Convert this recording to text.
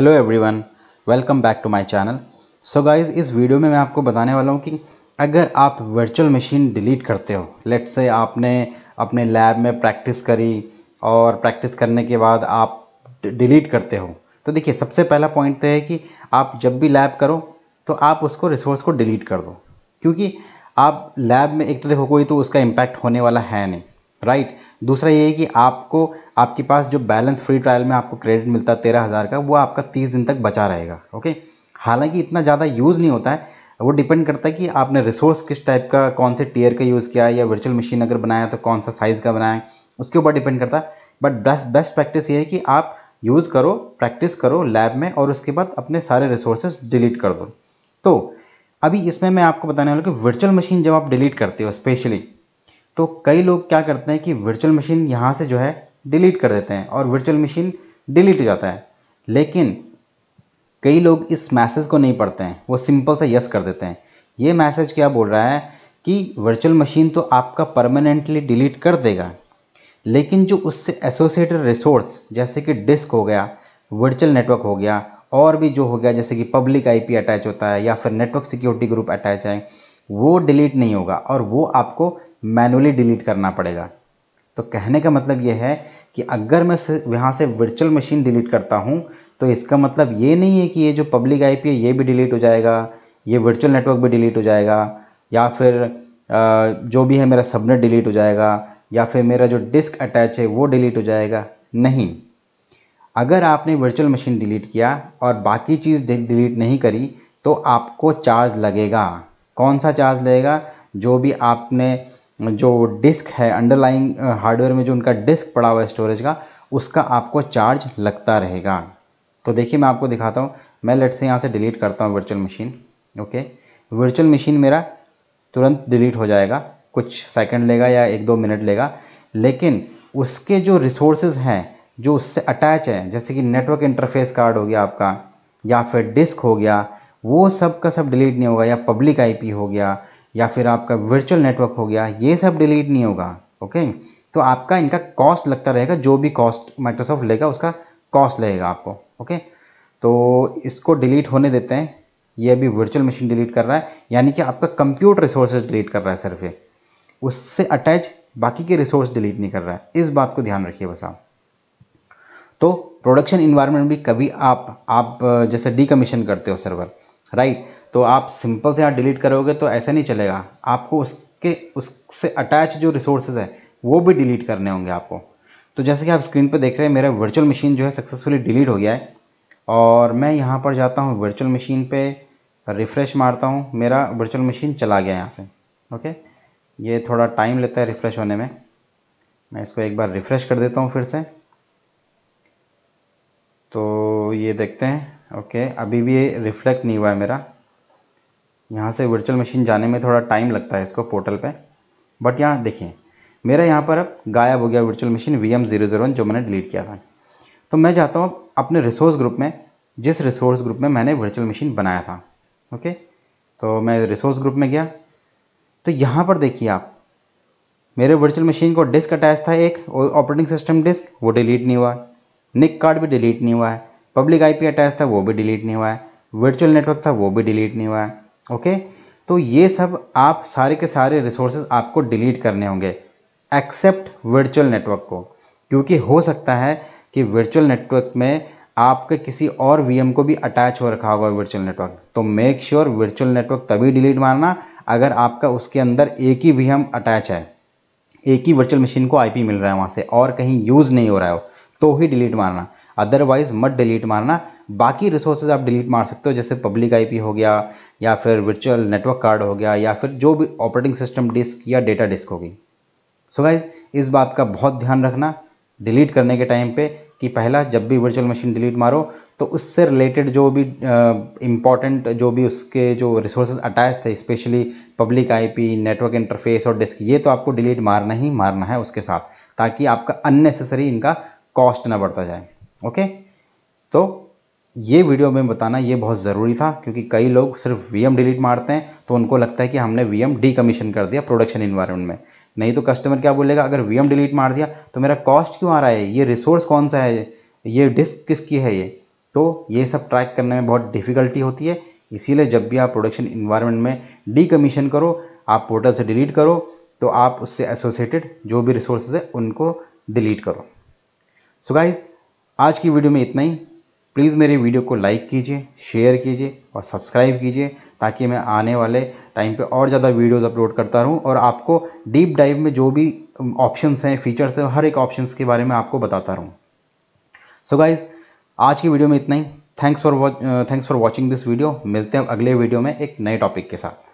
Hello everyone welcome back to my channel so guys इस video में मैं आपको बताने वाला हूँ कि अगर आप वर्चुअल मशीन डिलीट करते हो लेट से आपने अपने लैब में प्रैक्टिस करी और प्रैक्टिस करने के बाद आप डिलीट करते हो तो देखिए सबसे पहला पॉइंट तो है कि आप जब भी लैब करो तो आप उसको रिसोर्स को डिलीट कर दो क्योंकि आप लैब में एक तो देखो कोई तो उसका इम्पैक्ट होने वाला है नहीं राइट right. दूसरा ये है कि आपको आपके पास जो बैलेंस फ्री ट्रायल में आपको क्रेडिट मिलता है तेरह हज़ार का वो आपका तीस दिन तक बचा रहेगा ओके हालांकि इतना ज़्यादा यूज़ नहीं होता है वो डिपेंड करता है कि आपने रिसोर्स किस टाइप का कौन से टीयर का यूज़ किया है या वर्चुअल मशीन अगर बनाया तो कौन सा साइज़ का बनाया उसके ऊपर डिपेंड करता है बट बेस्ट बेस्ट प्रैक्टिस ये है कि आप यूज़ करो प्रैक्टिस करो लैब में और उसके बाद अपने सारे रिसोर्सेज डिलीट कर दो तो अभी इसमें मैं आपको बताने वाला कि वर्चुअल मशीन जब आप डिलीट करते हो स्पेशली तो कई लोग क्या करते हैं कि वर्चुअल मशीन यहाँ से जो है डिलीट कर देते हैं और वर्चुअल मशीन डिलीट हो जाता है लेकिन कई लोग इस मैसेज को नहीं पढ़ते हैं वो सिंपल सा यस कर देते हैं ये मैसेज क्या बोल रहा है कि वर्चुअल मशीन तो आपका परमानेंटली डिलीट कर देगा लेकिन जो उससे एसोसिएटेड रिसोर्स जैसे कि डिस्क हो गया वर्चुअल नेटवर्क हो गया और भी जो हो गया जैसे कि पब्लिक आईपी अटैच होता है या फिर नेटवर्क सिक्योरिटी ग्रुप अटैच है वो डिलीट नहीं होगा और वो आपको मैनुअली डिलीट करना पड़ेगा तो कहने का मतलब यह है कि अगर मैं यहाँ से वर्चुअल मशीन डिलीट करता हूँ तो इसका मतलब ये नहीं है कि ये जो पब्लिक आई है ये भी डिलीट हो जाएगा ये वर्चुअल नेटवर्क भी डिलीट हो जाएगा या फिर जो भी है मेरा सबनेट डिलीट हो जाएगा या फिर मेरा जो डिस्क अटैच है वो डिलीट हो जाएगा नहीं अगर आपने वर्चुअल मशीन डिलीट किया और बाकी चीज़ डिलीट नहीं करी तो आपको चार्ज लगेगा कौन सा चार्ज लगेगा जो भी आपने जो डिस्क है अंडरलाइन हार्डवेयर में जो उनका डिस्क पड़ा हुआ है स्टोरेज का उसका आपको चार्ज लगता रहेगा तो देखिए मैं आपको दिखाता हूँ मैं लेट से यहाँ से डिलीट करता हूँ virtual machine okay virtual machine मेरा तुरंत डिलीट हो जाएगा कुछ सेकंड लेगा या एक दो मिनट लेगा लेकिन उसके जो रिसोर्सेज हैं जो उससे अटैच हैं जैसे कि नेटवर्क इंटरफेस कार्ड हो गया आपका या फिर डिस्क हो गया वो सब का सब डिलीट नहीं होगा या पब्लिक आईपी हो गया या फिर आपका वर्चुअल नेटवर्क हो गया ये सब डिलीट नहीं होगा ओके तो आपका इनका कॉस्ट लगता रहेगा जो भी कॉस्ट माइक्रोसॉफ्ट लेगा उसका कॉस्ट लगेगा आपको ओके तो इसको डिलीट होने देते हैं ये अभी वर्चुअल मशीन डिलीट कर रहा है यानी कि आपका कंप्यूटर रिसोर्सेज डिलीट कर रहा है सिर्फ ये उससे अटैच बाकी के रिसोर्स डिलीट नहीं कर रहा है इस बात को ध्यान रखिए बस आप तो प्रोडक्शन इन्वायरमेंट भी कभी आप आप जैसे डी करते हो सर्वर राइट तो आप सिंपल से यहाँ डिलीट करोगे तो ऐसा नहीं चलेगा आपको उसके उससे अटैच जो रिसोर्सेज है वो भी डिलीट करने होंगे आपको तो जैसे कि आप स्क्रीन पर देख रहे हैं मेरा वर्चुअल मशीन जो है सक्सेसफुली डिलीट हो गया है और मैं यहाँ पर जाता हूँ वर्चुअल मशीन पर रिफ़्रेश मारता हूँ मेरा वर्चुअल मशीन चला गया यहाँ से ओके ये थोड़ा टाइम लेता है रिफ़्रेश होने में मैं इसको एक बार रिफ़्रेश कर देता हूँ फिर से तो ये देखते हैं ओके अभी भी ये रिफ्लेक्ट नहीं हुआ है मेरा यहाँ से वर्चुअल मशीन जाने में थोड़ा टाइम लगता है इसको पोर्टल पे बट यहाँ देखिए मेरा यहाँ पर अब गायब हो गया virtual machine V M zero zero जो मैंने डिलीट किया था तो मैं चाहता हूँ अपने रिसोर्स ग्रुप में जिस रिसोर्स ग्रुप में मैंने वर्चुअल मशीन बनाया था ओके तो मैं रिसोर्स ग्रुप में गया तो यहाँ पर देखिए आप मेरे वर्चुअल मशीन को डिस्क अटैच था एक ऑपरेटिंग सिस्टम डिस्क वो डिलीट नहीं हुआ निक कार्ड भी डिलीट नहीं हुआ है पब्लिक आईपी अटैच था वो भी डिलीट नहीं हुआ है वर्चुअल नेटवर्क था वो भी डिलीट नहीं हुआ है ओके तो ये सब आप सारे के सारे रिसोर्सेज आपको डिलीट करने होंगे एक्सेप्ट वर्चुअल नेटवर्क को क्योंकि हो सकता है कि वर्चुअल नेटवर्क में आपके किसी और वीएम को भी अटैच हो रखा होगा वर्चुअल नेटवर्क तो मेक श्योर वर्चुअल नेटवर्क तभी डिलीट मारना अगर आपका उसके अंदर एक ही वीएम अटैच है एक ही वर्चुअल मशीन को आईपी मिल रहा है वहाँ से और कहीं यूज़ नहीं हो रहा है तो ही डिलीट मारना अदरवाइज़ मत डिलीट मारना बाकी रिसोर्सेज आप डिलीट मार सकते हो जैसे पब्लिक आईपी हो गया या फिर वर्चुअल नेटवर्क कार्ड हो गया या फिर जो भी ऑपरेटिंग सिस्टम डिस्क या डेटा डिस्क होगी सो गाइज इस बात का बहुत ध्यान रखना डिलीट करने के टाइम पे कि पहला जब भी वर्चुअल मशीन डिलीट मारो तो उससे रिलेटेड जो भी इम्पॉर्टेंट जो भी उसके जो रिसोर्सेज अटैच थे specially public IP network interface और डिस्क ये तो आपको डिलीट मारना ही मारना है उसके साथ ताकि आपका अननेसेसरी इनका कॉस्ट ना बढ़ता जाए ओके तो ये वीडियो में बताना ये बहुत ज़रूरी था क्योंकि कई लोग सिर्फ वी डिलीट मारते हैं तो उनको लगता है कि हमने वी एम डीकमीशन कर दिया प्रोडक्शन इन्वायरमेंट में नहीं तो कस्टमर क्या बोलेगा अगर वी डिलीट मार दिया तो मेरा कॉस्ट क्यों आ रहा है ये रिसोर्स कौन सा है ये डिस्क किसकी है ये तो ये सब ट्रैक करने में बहुत डिफ़िकल्टी होती है इसीलिए जब भी आप प्रोडक्शन इन्वायरमेंट में डी करो आप पोर्टल से डिलीट करो तो आप उससे एसोसिएटेड जो भी रिसोर्सेज है उनको डिलीट करो सो so गाइज आज की वीडियो में इतना ही प्लीज़ मेरे वीडियो को लाइक कीजिए शेयर कीजिए और सब्सक्राइब कीजिए ताकि मैं आने वाले टाइम पे और ज़्यादा वीडियोस अपलोड करता रहूं और आपको डीप डाइव में जो भी ऑप्शंस हैं फीचर्स हैं हर एक ऑप्शंस के बारे में आपको बताता रहूं सो so गाइज़ आज की वीडियो में इतना ही thanks for thanks for watching this video मिलते हैं अगले वीडियो में एक नए टॉपिक के साथ